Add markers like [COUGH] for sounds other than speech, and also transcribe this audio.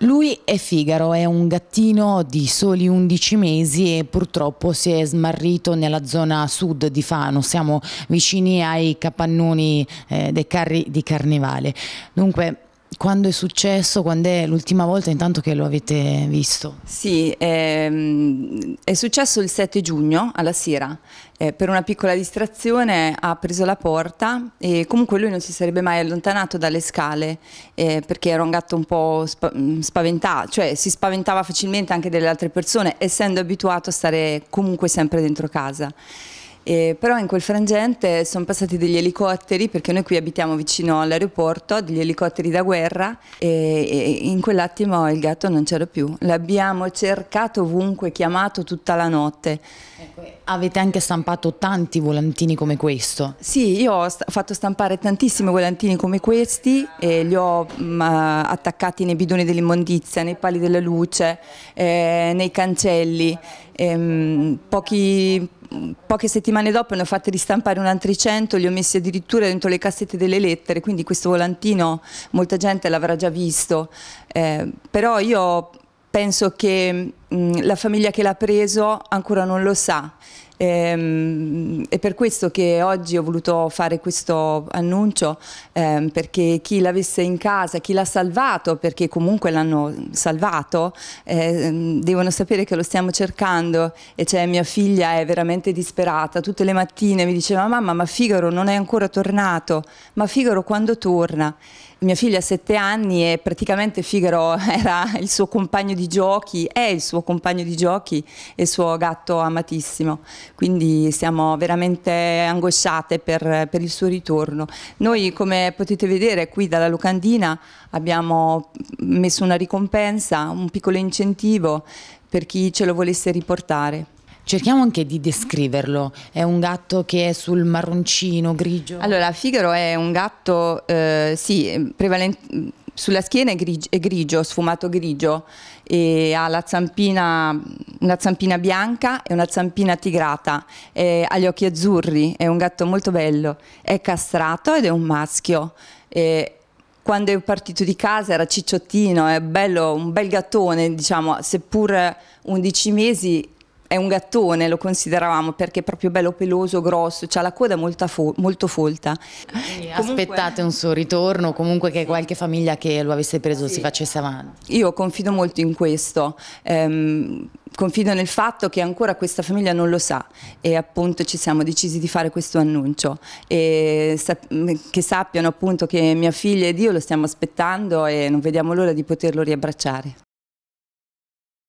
Lui è Figaro, è un gattino di soli 11 mesi e purtroppo si è smarrito nella zona sud di Fano, siamo vicini ai capannoni eh, dei carri di carnevale. Dunque quando è successo, quando è l'ultima volta intanto che lo avete visto? Sì, ehm, è successo il 7 giugno alla sera, eh, per una piccola distrazione ha preso la porta e comunque lui non si sarebbe mai allontanato dalle scale eh, perché era un gatto un po' spa mm, spaventato, cioè si spaventava facilmente anche delle altre persone essendo abituato a stare comunque sempre dentro casa. E, però in quel frangente sono passati degli elicotteri, perché noi qui abitiamo vicino all'aeroporto, degli elicotteri da guerra e, e in quell'attimo il gatto non c'era più. L'abbiamo cercato ovunque, chiamato tutta la notte. Ecco, avete anche stampato tanti volantini come questo? Sì, io ho st fatto stampare tantissimi volantini come questi, e li ho mh, mm, attaccati nei bidoni dell'immondizia, nei pali della luce, eh, nei cancelli. Ehm, pochi, poche settimane dopo ne ho fatte ristampare un altri 100, li ho messi addirittura dentro le cassette delle lettere, quindi questo volantino molta gente l'avrà già visto, eh, però io penso che mh, mm, la famiglia che l'ha preso ancora non lo sa Ehm, è per questo che oggi ho voluto fare questo annuncio ehm, perché chi l'avesse in casa, chi l'ha salvato, perché comunque l'hanno salvato, ehm, devono sapere che lo stiamo cercando e cioè mia figlia è veramente disperata, tutte le mattine mi diceva mamma ma Figaro non è ancora tornato, ma Figaro quando torna? Mia figlia ha sette anni e praticamente Figaro [LAUGHS] era il suo compagno di giochi, è il suo compagno di giochi e il suo gatto amatissimo quindi siamo veramente angosciate per, per il suo ritorno. Noi come potete vedere qui dalla locandina abbiamo messo una ricompensa, un piccolo incentivo per chi ce lo volesse riportare. Cerchiamo anche di descriverlo, è un gatto che è sul marroncino, grigio? Allora, Figaro è un gatto, eh, sì, prevalentemente sulla schiena è grigio, è grigio, sfumato grigio e ha la zampina, una zampina bianca e una zampina tigrata, e ha gli occhi azzurri, è un gatto molto bello, è castrato ed è un maschio. E quando è partito di casa era cicciottino, è bello, un bel gattone, diciamo, seppur 11 mesi è un gattone, lo consideravamo perché è proprio bello peloso, grosso, ha la coda molto, fo- molto folta. Comunque... Aspettate un suo ritorno, comunque che qualche famiglia che lo avesse preso sì. si facesse avanti. Io confido molto in questo. Ehm, confido nel fatto che ancora questa famiglia non lo sa e appunto ci siamo decisi di fare questo annuncio e che sappiano appunto che mia figlia ed io lo stiamo aspettando e non vediamo l'ora di poterlo riabbracciare.